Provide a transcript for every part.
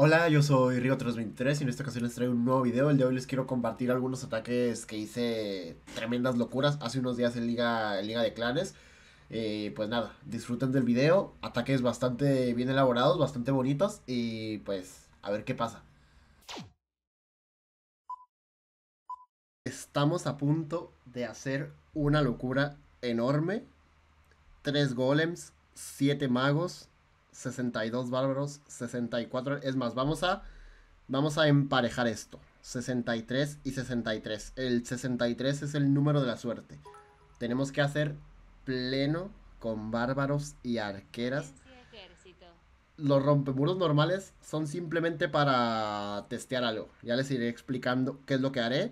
Hola, yo soy Río323 y en esta ocasión les traigo un nuevo video. El de hoy les quiero compartir algunos ataques que hice tremendas locuras hace unos días en Liga, Liga de Clanes. Eh, pues nada, disfruten del video. Ataques bastante bien elaborados, bastante bonitos y pues a ver qué pasa. Estamos a punto de hacer una locura enorme. Tres golems, siete magos, 62 bárbaros, 64. Es más, vamos a, vamos a emparejar esto. 63 y 63. El 63 es el número de la suerte. Tenemos que hacer pleno con bárbaros y arqueras. Los rompemuros normales son simplemente para testear algo. Ya les iré explicando qué es lo que haré.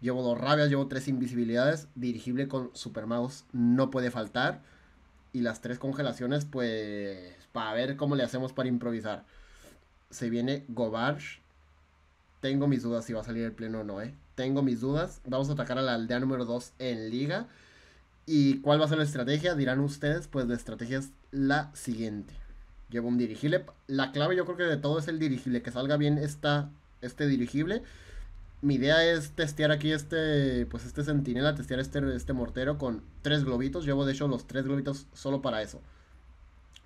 Llevo dos rabias, llevo tres invisibilidades. Dirigible con supermagos no puede faltar y las tres congelaciones, pues para ver cómo le hacemos para improvisar. Se viene Gobarch. Tengo mis dudas si va a salir el pleno o no, ¿eh? Tengo mis dudas. Vamos a atacar a la aldea número 2 en liga. ¿Y cuál va a ser la estrategia? Dirán ustedes, pues la estrategia es la siguiente. Llevo un dirigible. La clave yo creo que de todo es el dirigible. Que salga bien este dirigible mi idea es testear aquí este, pues este sentinela, testear este, este mortero con tres globitos. Llevo de hecho los tres globitos solo para eso.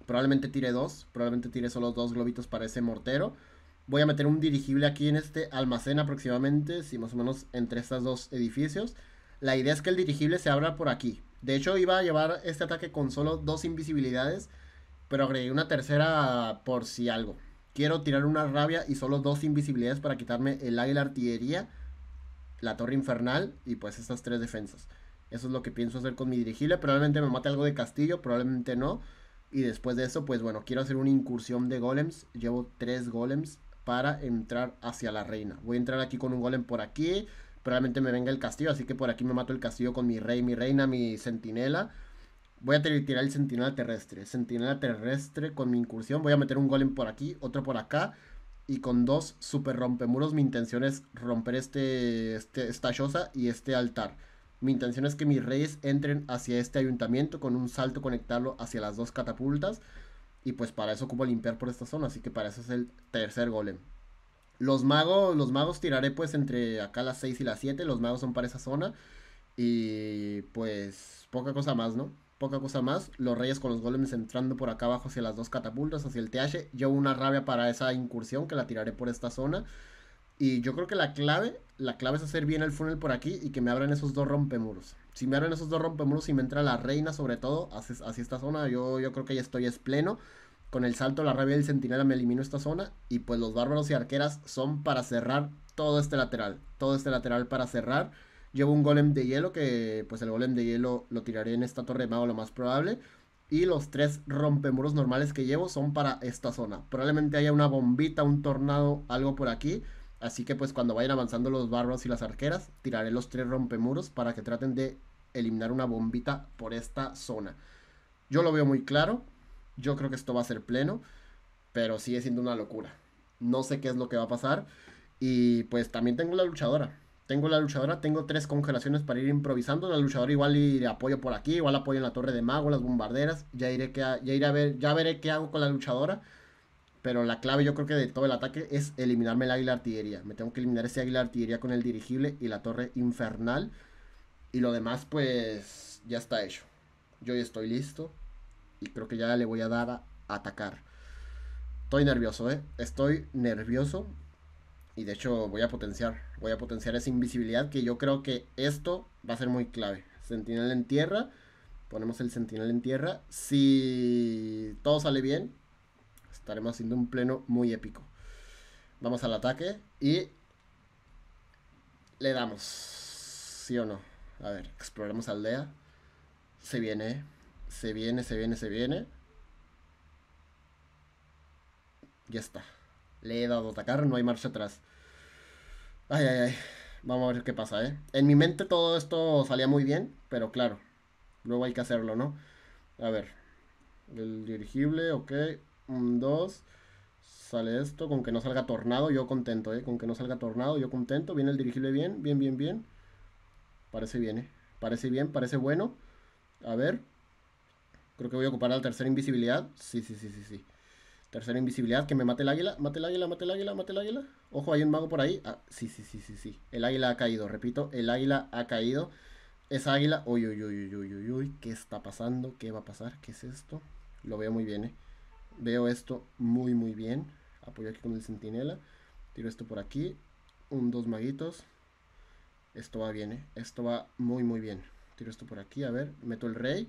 Probablemente tire dos, probablemente tire solo dos globitos para ese mortero. Voy a meter un dirigible aquí en este almacén aproximadamente, si más o menos entre estos dos edificios. La idea es que el dirigible se abra por aquí. De hecho iba a llevar este ataque con solo dos invisibilidades, pero agregué una tercera por si algo. Quiero tirar una rabia y solo dos invisibilidades para quitarme el águila artillería, la torre infernal y pues estas tres defensas. Eso es lo que pienso hacer con mi dirigible. Probablemente me mate algo de castillo, probablemente no. Y después de eso, pues bueno, quiero hacer una incursión de golems. Llevo tres golems para entrar hacia la reina. Voy a entrar aquí con un golem por aquí. Probablemente me venga el castillo, así que por aquí me mato el castillo con mi rey, mi reina, mi centinela Voy a tirar el sentinela terrestre. Sentinela terrestre con mi incursión. Voy a meter un golem por aquí, otro por acá. Y con dos super rompemuros. Mi intención es romper este, este, esta choza y este altar. Mi intención es que mis reyes entren hacia este ayuntamiento. Con un salto conectarlo hacia las dos catapultas. Y pues para eso ocupo limpiar por esta zona. Así que para eso es el tercer golem. Los magos, los magos tiraré pues entre acá las 6 y las 7. Los magos son para esa zona. Y pues poca cosa más, ¿no? Poca cosa más, los reyes con los golems entrando por acá abajo hacia las dos catapultas, hacia el TH. Yo una rabia para esa incursión que la tiraré por esta zona. Y yo creo que la clave, la clave es hacer bien el funnel por aquí y que me abran esos dos rompemuros. Si me abren esos dos rompemuros y me entra la reina sobre todo hacia, hacia esta zona, yo, yo creo que ya estoy espleno Con el salto, la rabia del centinela me elimino esta zona y pues los bárbaros y arqueras son para cerrar todo este lateral. Todo este lateral para cerrar. Llevo un golem de hielo que pues el golem de hielo lo tiraré en esta torre de mago lo más probable. Y los tres rompemuros normales que llevo son para esta zona. Probablemente haya una bombita, un tornado, algo por aquí. Así que pues cuando vayan avanzando los barros y las arqueras, tiraré los tres rompemuros para que traten de eliminar una bombita por esta zona. Yo lo veo muy claro. Yo creo que esto va a ser pleno. Pero sigue siendo una locura. No sé qué es lo que va a pasar. Y pues también tengo la luchadora. Tengo la luchadora, tengo tres congelaciones para ir improvisando. La luchadora igual y le apoyo por aquí, igual apoyo en la torre de mago, las bombarderas. Ya iré que ya iré a ver, ya veré qué hago con la luchadora. Pero la clave yo creo que de todo el ataque es eliminarme el águila artillería. Me tengo que eliminar ese águila artillería con el dirigible y la torre infernal. Y lo demás pues ya está hecho. Yo ya estoy listo. Y creo que ya le voy a dar a atacar. Estoy nervioso, ¿eh? Estoy nervioso. Y de hecho voy a potenciar, voy a potenciar esa invisibilidad que yo creo que esto va a ser muy clave. Sentinel en tierra, ponemos el sentinel en tierra. Si todo sale bien, estaremos haciendo un pleno muy épico. Vamos al ataque y le damos. ¿Sí o no? A ver, exploramos aldea. Se viene, se viene, se viene, se viene. Ya está. Le he dado a atacar, no hay marcha atrás. Ay, ay, ay. Vamos a ver qué pasa, ¿eh? En mi mente todo esto salía muy bien, pero claro, luego hay que hacerlo, ¿no? A ver. El dirigible, ok. Un, dos. Sale esto, con que no salga tornado, yo contento, ¿eh? Con que no salga tornado, yo contento. Viene el dirigible bien, bien, bien, bien. Parece bien, ¿eh? Parece bien, parece bueno. A ver. Creo que voy a ocupar la tercera invisibilidad. Sí, sí, sí, sí, sí. Tercera invisibilidad, que me mate el águila. Mate el águila, mate el águila, mate el águila. Ojo, hay un mago por ahí. Ah, sí, sí, sí, sí, sí. El águila ha caído, repito, el águila ha caído. Esa águila. Uy, uy, uy, uy, uy, uy, ¿Qué está pasando? ¿Qué va a pasar? ¿Qué es esto? Lo veo muy bien, eh. Veo esto muy, muy bien. Apoyo aquí con el centinela. Tiro esto por aquí. Un, dos maguitos. Esto va bien, eh. Esto va muy, muy bien. Tiro esto por aquí, a ver. Meto el rey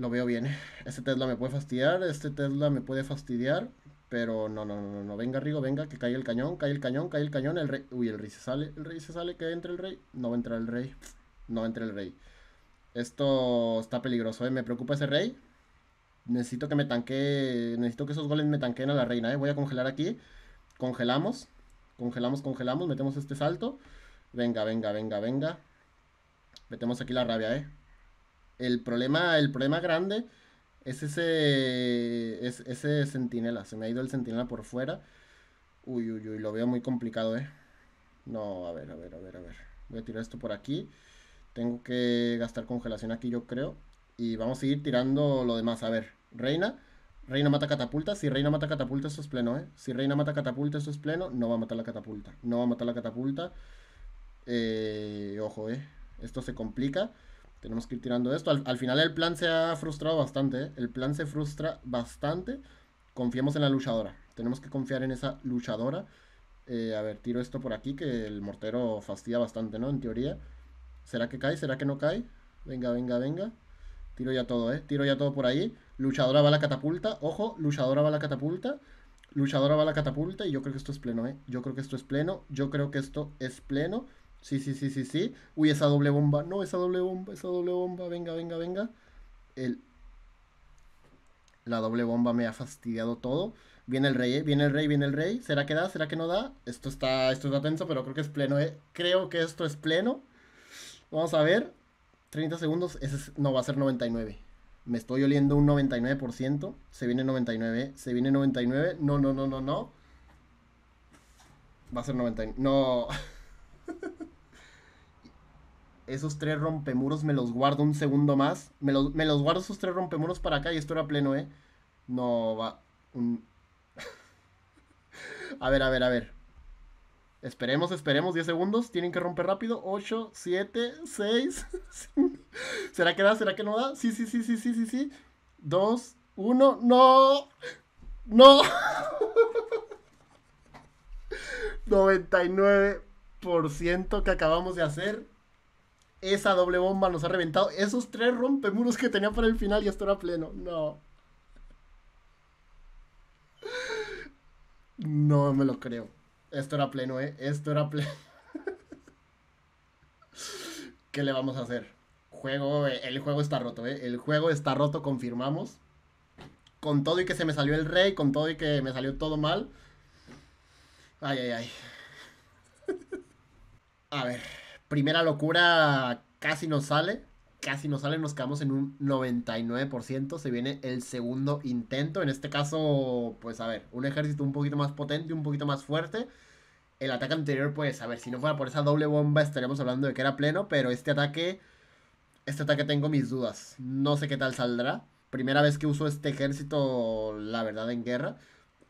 lo veo bien. Este Tesla me puede fastidiar, este Tesla me puede fastidiar, pero no, no, no, no, venga Rigo, venga, que cae el cañón, cae el cañón, cae el cañón, el rey, uy, el rey se sale, el rey se sale, que entre el rey, no va a entrar el rey, no entra el rey. Esto está peligroso, ¿eh? me preocupa ese rey. Necesito que me tanque, necesito que esos goles me tanqueen a la reina, ¿eh? voy a congelar aquí, congelamos, congelamos, congelamos, metemos este salto, venga, venga, venga, venga, metemos aquí la rabia, eh el problema, el problema grande es ese, ese sentinela. Se me ha ido el sentinela por fuera. Uy, uy, uy, lo veo muy complicado, ¿eh? No, a ver, a ver, a ver, a ver. Voy a tirar esto por aquí. Tengo que gastar congelación aquí, yo creo. Y vamos a ir tirando lo demás. A ver, reina. Reina mata catapulta. Si reina mata catapulta, eso es pleno, ¿eh? Si reina mata catapulta, eso es pleno. No va a matar la catapulta. No va a matar la catapulta. Eh, ojo, ¿eh? Esto se complica tenemos que ir tirando esto. Al, final el plan se ha frustrado bastante. ¿eh? El plan se frustra bastante. Confiemos en la luchadora. Tenemos que confiar en esa luchadora. Eh, a ver, tiro esto por aquí, que el mortero fastidia bastante, ¿no? En teoría. ¿Será que cae? ¿Será que no cae? Venga, venga, venga. Tiro ya todo, ¿eh? Tiro ya todo por ahí. Luchadora va a la catapulta. Ojo, luchadora va a la catapulta. Luchadora va a la catapulta. Y yo creo que esto es pleno, ¿eh? Yo creo que esto es pleno. Yo creo que esto es pleno. Sí, sí, sí, sí, sí. Uy, esa doble bomba. No, esa doble bomba, esa doble bomba. Venga, venga, venga. El... La doble bomba me ha fastidiado todo. Viene el rey, eh, viene el rey, viene el rey. ¿Será que da? ¿Será que no da? Esto está, esto está tenso, pero creo que es pleno, ¿eh? Creo que esto es pleno. Vamos a ver. 30 segundos. Ese no, va a ser 99. Me estoy oliendo un 99%. Se viene 99, ¿eh? Se viene 99. No, no, no, no, no. Va a ser 99. No. esos tres rompemuros me los guardo un segundo más. Me los, guardo esos tres rompemuros para acá y esto era pleno, ¿eh? No, va. Un... a ver, a ver, a ver. Esperemos, esperemos 10 segundos. Tienen que romper rápido. 8, 7, 6. ¿Será que da? ¿Será que no da? Sí, sí, sí, sí, sí, sí, sí. 2, 1. No. No. 99% que acabamos de hacer. Esa doble bomba nos ha reventado. Esos tres rompemuros que tenía para el final y esto era pleno. No. No me lo creo. Esto era pleno, ¿eh? Esto era pleno. ¿Qué le vamos a hacer? Juego, eh, el juego está roto, ¿eh? El juego está roto, confirmamos. Con todo y que se me salió el rey, con todo y que me salió todo mal. Ay, ay, ay. A ver primera locura casi nos sale. Casi nos sale, nos quedamos en un 99%. Se viene el segundo intento. En este caso, pues a ver, un ejército un poquito más potente, un poquito más fuerte. El ataque anterior, pues a ver, si no fuera por esa doble bomba estaríamos hablando de que era pleno, pero este ataque, este ataque tengo mis dudas. No sé qué tal saldrá. Primera vez que uso este ejército, la verdad, en guerra.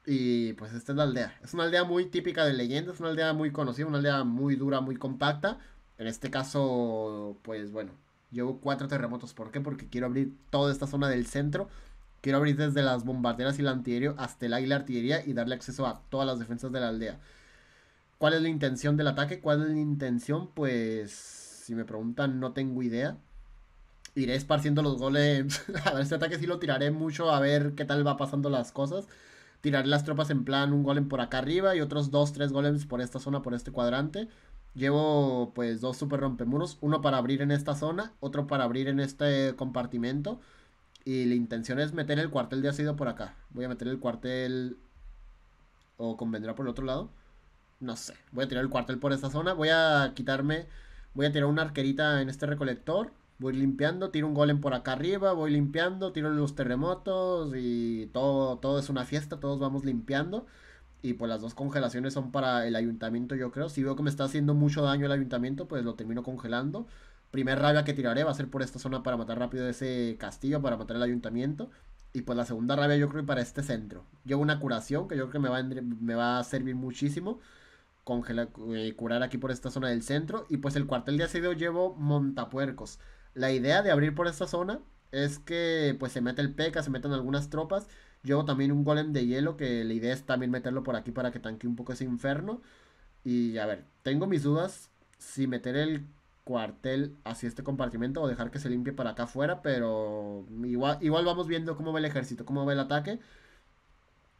Y pues esta es la aldea. Es una aldea muy típica de leyenda, es una aldea muy conocida, una aldea muy dura, muy compacta. En este caso, pues bueno, llevo cuatro terremotos. ¿Por qué? Porque quiero abrir toda esta zona del centro. Quiero abrir desde las bombarderas y el antiaéreo hasta el águila artillería y darle acceso a todas las defensas de la aldea. ¿Cuál es la intención del ataque? ¿Cuál es la intención? Pues, si me preguntan, no tengo idea. Iré esparciendo los golems. a ver, este ataque sí lo tiraré mucho a ver qué tal va pasando las cosas. Tiraré las tropas en plan un golem por acá arriba y otros dos, tres golems por esta zona, por este cuadrante. Llevo pues dos super rompemuros, uno para abrir en esta zona, otro para abrir en este compartimento. Y la intención es meter el cuartel de ácido por acá. Voy a meter el cuartel... ¿O convendrá por el otro lado? No sé. Voy a tirar el cuartel por esta zona. Voy a quitarme... Voy a tirar una arquerita en este recolector. Voy limpiando, tiro un golem por acá arriba, voy limpiando, tiro los terremotos y todo, todo es una fiesta, todos vamos limpiando y pues las dos congelaciones son para el ayuntamiento, yo creo. Si veo que me está haciendo mucho daño el ayuntamiento, pues lo termino congelando. Primer rabia que tiraré va a ser por esta zona para matar rápido ese castillo, para matar el ayuntamiento. Y pues la segunda rabia yo creo para este centro. Llevo una curación que yo creo que me va a, me va a servir muchísimo. Eh, curar aquí por esta zona del centro. Y pues el cuartel de asedio llevo montapuercos. La idea de abrir por esta zona es que pues se mete el peca, se metan algunas tropas Llevo también un golem de hielo que la idea es también meterlo por aquí para que tanque un poco ese inferno. Y a ver, tengo mis dudas si meter el cuartel hacia este compartimento o dejar que se limpie para acá afuera, pero igual, igual vamos viendo cómo va el ejército, cómo va el ataque.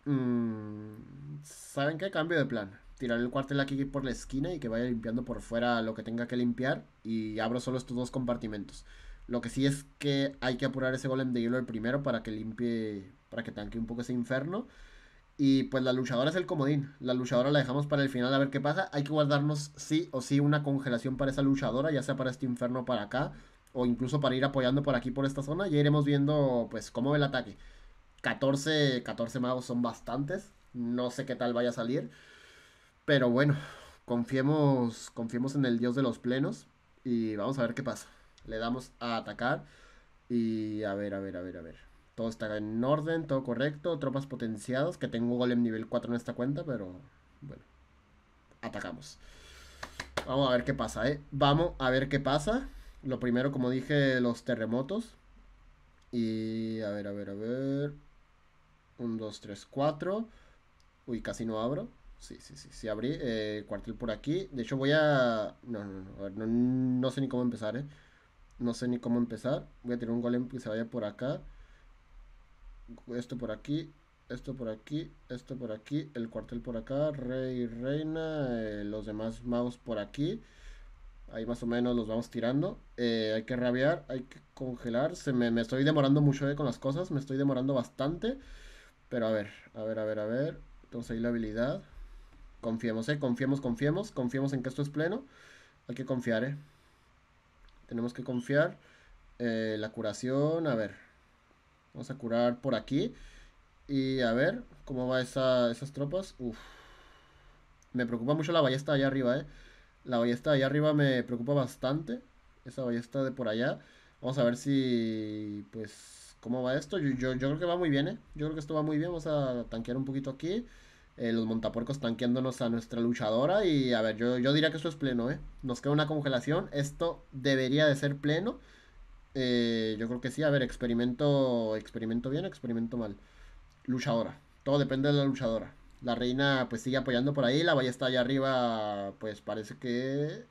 Mm, ¿Saben qué? Cambio de plan. Tirar el cuartel aquí por la esquina y que vaya limpiando por fuera lo que tenga que limpiar y abro solo estos dos compartimentos. Lo que sí es que hay que apurar ese golem de hielo el primero para que limpie, para que tanque un poco ese inferno. Y pues la luchadora es el comodín. La luchadora la dejamos para el final a ver qué pasa. Hay que guardarnos sí o sí una congelación para esa luchadora, ya sea para este inferno para acá, o incluso para ir apoyando por aquí por esta zona. Ya iremos viendo pues cómo ve el ataque. 14, 14 magos son bastantes. No sé qué tal vaya a salir. Pero bueno, confiemos, confiemos en el dios de los plenos. Y vamos a ver qué pasa. Le damos a atacar. Y a ver, a ver, a ver, a ver. Todo está en orden, todo correcto. Tropas potenciadas, que tengo golem nivel 4 en esta cuenta, pero bueno. Atacamos. Vamos a ver qué pasa, ¿eh? Vamos a ver qué pasa. Lo primero, como dije, los terremotos. Y a ver, a ver, a ver. Un, dos, tres, cuatro Uy, casi no abro. Sí, sí, sí, sí abrí. Eh, cuartel por aquí. De hecho voy a... No, no, no, no, no sé ni cómo empezar, ¿eh? no sé ni cómo empezar. Voy a tirar un golem que se vaya por acá. Esto por aquí, esto por aquí, esto por aquí, el cuartel por acá, rey, y reina, eh, los demás magos por aquí. Ahí más o menos los vamos tirando. Eh, hay que rabiar, hay que congelar. Se me, estoy demorando mucho eh, con las cosas, me estoy demorando bastante. Pero a ver, a ver, a ver, a ver. Entonces ahí la habilidad. Confiemos, eh, confiemos, confiemos, confiemos en que esto es pleno. Hay que confiar, eh. Tenemos que confiar. Eh, la curación, a ver. Vamos a curar por aquí. Y a ver cómo va esa, esas tropas. Uf. Me preocupa mucho la ballesta allá arriba, ¿eh? La ballesta allá arriba me preocupa bastante. Esa ballesta de por allá. Vamos a ver si, pues, cómo va esto. Yo, yo, yo creo que va muy bien, ¿eh? Yo creo que esto va muy bien. Vamos a tanquear un poquito aquí. Eh, los montapuercos tanqueándonos a nuestra luchadora. Y a ver, yo, yo diría que esto es pleno, ¿eh? Nos queda una congelación. Esto debería de ser pleno. Eh, yo creo que sí. A ver, experimento, experimento bien, experimento mal. Luchadora. Todo depende de la luchadora. La reina pues sigue apoyando por ahí. La está allá arriba pues parece que...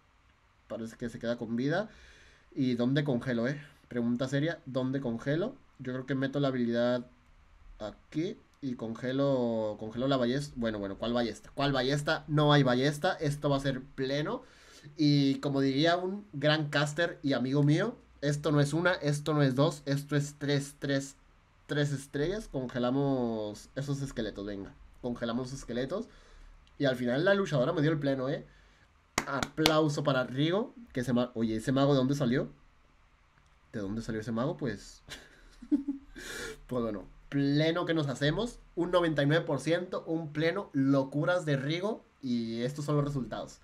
Parece que se queda con vida. ¿Y dónde congelo, eh? Pregunta seria. ¿Dónde congelo? Yo creo que meto la habilidad aquí y congelo, congelo la ballesta. Bueno, bueno, ¿cuál ballesta? ¿Cuál ballesta? No hay ballesta, esto va a ser pleno. Y como diría un gran caster y amigo mío, esto no es una, esto no es dos, esto es tres, tres, tres estrellas. Congelamos esos esqueletos, venga. Congelamos esqueletos. Y al final la luchadora me dio el pleno, ¿eh? Aplauso para Rigo, que se Oye, ¿ese mago de dónde salió? ¿De dónde salió ese mago? Pues... pues bueno, pleno que nos hacemos, un 99%, un pleno, locuras de Rigo y estos son los resultados.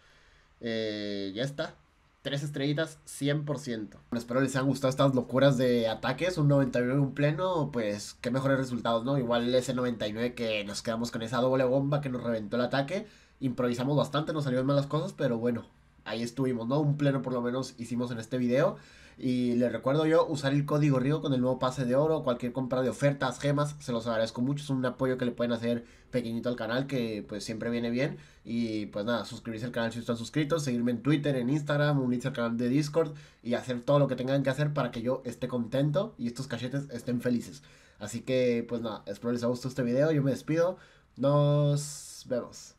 Eh, ya está. Tres estrellitas, 100%. Bueno, espero les hayan gustado estas locuras de ataques. Un 99, un pleno, pues qué mejores resultados, ¿no? Igual ese 99 que nos quedamos con esa doble bomba que nos reventó el ataque. Improvisamos bastante, nos salieron malas cosas, pero bueno, ahí estuvimos, ¿no? Un pleno por lo menos hicimos en este video. Y les recuerdo yo usar el código RIO con el nuevo pase de oro, cualquier compra de ofertas, gemas, se los agradezco mucho, es un apoyo que le pueden hacer pequeñito al canal que pues siempre viene bien. Y pues nada, suscribirse al canal si están suscritos, seguirme en Twitter, en Instagram, unirse al canal de Discord y hacer todo lo que tengan que hacer para que yo esté contento y estos cachetes estén felices. Así que pues nada, espero les haya gustado este video, yo me despido, nos vemos.